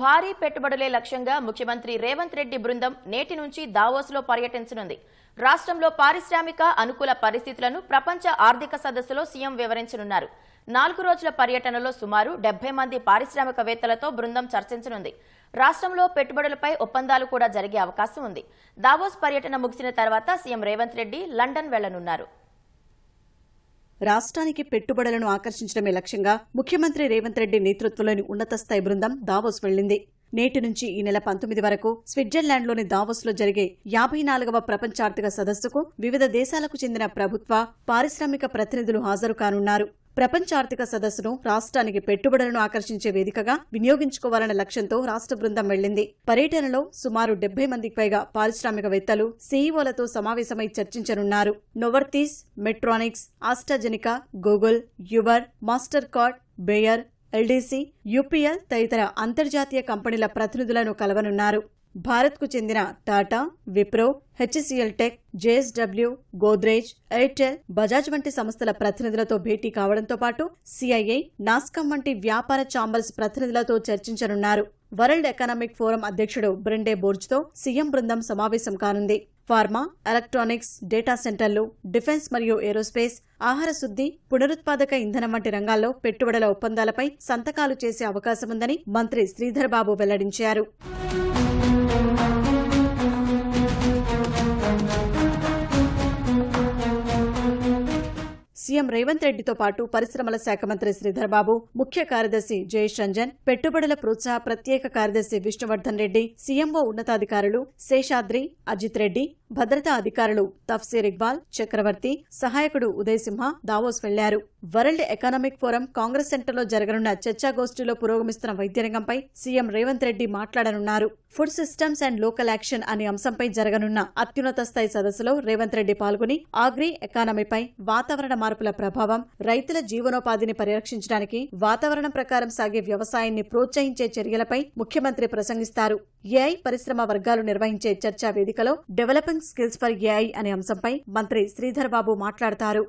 భారీ పెట్టుబడులే లక్ష్యంగా ముఖ్యమంత్రి రేవంత్ రెడ్డి బృందం నేటి నుంచి దావోస్లో పర్యటించనుంది రాష్ట్రంలో పారిశ్రామిక అనుకూల పరిస్థితులను ప్రపంచ ఆర్థిక సదస్సులో సీఎం వివరించనున్నారు నాలుగు రోజుల పర్యటనలో సుమారు డెబ్బై మంది పారిశ్రామికవేత్తలతో బృందం చర్చించనుంది రాష్ట్రంలో పెట్టుబడులపై ఒప్పందాలు కూడా జరిగే అవకాశం ఉంది దావోస్ పర్యటన ముగిసిన తర్వాత సీఎం రేవంత్ రెడ్డి లండన్ వెళ్లనున్నారు రాష్ట్రానికి పెట్టుబడులను ఆకర్షించడమే లక్ష్యంగా ముఖ్యమంత్రి రేవంత్ రెడ్డి నేతృత్వంలోని ఉన్నత స్థాయి బృందం దావోస్ వెళ్లింది నేటి నుంచి ఈ నెల పంతొమ్మిది వరకు స్విట్జర్లాండ్లోని దావోస్లో జరిగే యాభై నాలుగవ ప్రపంచార్థిక సదస్సుకు వివిధ దేశాలకు చెందిన ప్రభుత్వ పారిశ్రామిక ప్రతినిధులు హాజరు కానున్నారు ప్రపంచ ఆర్థిక సదస్సును రాష్ట్రానికి పెట్టుబడులను ఆకర్షించే వేదికగా వినియోగించుకోవాలన్న లక్ష్యంతో రాష్ట్ర బృందం వెళ్లింది పర్యటనలో సుమారు డెబ్బై మందికి పైగా పారిశ్రామికవేత్తలు సీఈఓలతో సమావేశమై చర్చించనున్నారు Novartis Medtronic AstraZeneca Google your Mastercard Bayer LDC UPL తదితర అంతర్జాతీయ కంపెనీల ప్రతినిధులను కలవనున్నారు భారత్కు చెందిన టాటా విప్రో హెచ్సిఎల్ టెక్ జేఎస్డబ్ల్యూ గోద్రేజ్ ఎయిర్టెల్ బజాజ్ వంటి సంస్థల ప్రతినిధులతో భేటీ కావడంతో పాటు సిఐఐ నాస్కమ్ వంటి వ్యాపార చాంబర్స్ ప్రతినిధులతో చర్చించనున్నారు వరల్డ్ ఎకనామిక్ ఫోరం అధ్యక్షుడు బ్రెండే బోర్జ్తో సీఎం బృందం సమావేశం కానుంది ఫార్మా ఎలక్ట్రానిక్స్ డేటా సెంటర్లు డిఫెన్స్ మరియు ఏరోస్పేస్ ఆహార శుద్ధి పునరుత్పాదక ఇంధనం వంటి రంగాల్లో పెట్టుబడుల ఒప్పందాలపై సంతకాలు చేసే అవకాశముందని మంత్రి శ్రీధర్ బాబు వెల్లడించారు సీఎం రేవంత్ రెడ్డితో పాటు పరిశ్రమల శాఖ మంత్రి శ్రీధర్బాబు ముఖ్య కార్యదర్శి జయేష్ రంజన్ పెట్టుబడుల ప్రోత్సాహ ప్రత్యేక కార్యదర్శి విష్ణువర్ధన్ రెడ్డి సీఎంఓ ఉన్నతాధికారులు శేషాద్రి అజిత్ రెడ్డి భద్రతా అధికారులు తఫ్సీర్ ఇక్బాల్ చక్రవర్తి సహాయకుడు ఉదయసింహ దావోస్ వెళ్లారు వరల్డ్ ఎకనామిక్ ఫోరం కాంగ్రెస్ సెంటర్లో జరగనున్న చర్చాగోష్ఠిలో పురోగమిస్తున్న వైద్యరంగంపై సీఎం రేవంత్ రెడ్డి మాట్లాడనున్నారు food systems and local action అనే అంశంపై జరగనున్న అత్యున్నత స్థాయి సదస్సులో రేవంత్ రెడ్డి పాల్గొని ఆగ్రి ఎకానమీపై వాతావరణ మార్పు మార్పుల ప్రభావం రైతుల జీవనోపాధిని పరిరక్షించడానికి వాతావరణం ప్రకారం సాగే వ్యవసాయాన్ని ప్రోత్సహించే చర్యలపై ముఖ్యమంత్రి ప్రసంగిస్తారు ఏఐ పరిశ్రమ వర్గాలు నిర్వహించే చర్చా వేదికలో డెవలపింగ్ స్కిల్స్ ఫర్ ఏఐ అనే అంశంపై మంత్రి శ్రీధర్ బాబు మాట్లాడతారు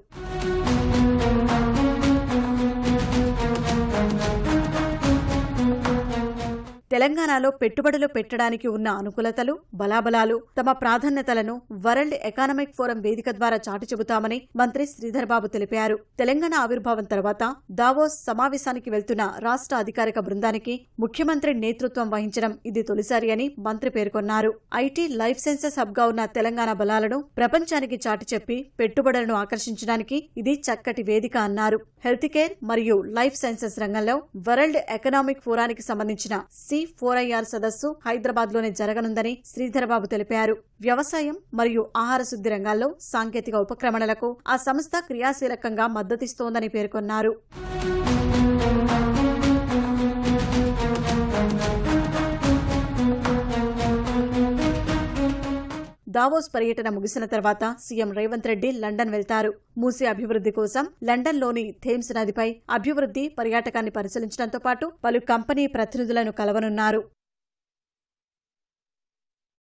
తెలంగాణలో పెట్టుబడులు పెట్టడానికి ఉన్న అనుకూలతలు బలాబలాలు తమ ప్రాధాన్యతలను వరల్డ్ ఎకానమిక్ ఫోరం వేదిక ద్వారా చాటి చెబుతామని మంత్రి శ్రీధర్బాబు తెలిపారు తెలంగాణ ఆవిర్భావం తర్వాత దావోస్ సమావేశానికి వెళ్తున్న రాష్ట్ర అధికారిక బృందానికి ముఖ్యమంత్రి నేతృత్వం వహించడం ఇది తొలిసారి అని మంత్రి పేర్కొన్నారు ఐటీ లైఫ్ సైన్సెస్ హబ్ గా ఉన్న తెలంగాణ బలాలను ప్రపంచానికి చాటి చెప్పి పెట్టుబడులను ఆకర్షించడానికి ఇది చక్కటి వేదిక అన్నారు హెల్త్ కేర్ మరియు లైఫ్ సైన్సెస్ రంగంలో వరల్డ్ ఎకనామిక్ ఫోరానికి సంబంధించిన సి ఫోర్ఐఆర్ సదస్సు హైదరాబాద్ లోనే జరగనుందని శ్రీధరబాబు తెలిపారు వ్యవసాయం మరియు ఆహార శుద్ధి రంగాల్లో సాంకేతిక ఉపక్రమణలకు ఆ సంస్థ క్రియాశీలకంగా మద్దతిస్తోందని పేర్కొన్నారు దావోస్ పర్యటన ముగిసిన తర్వాత సీఎం రేవంత్ రెడ్డి లండన్ వెళ్తారు మూసీ అభివృద్ధి కోసం లండన్లోని థేమ్స్ నదిపై అభివృద్ధి పర్యాటకాన్ని పరిశీలించడంతో పాటు పలు కంపెనీ ప్రతినిధులను కలవనున్నారు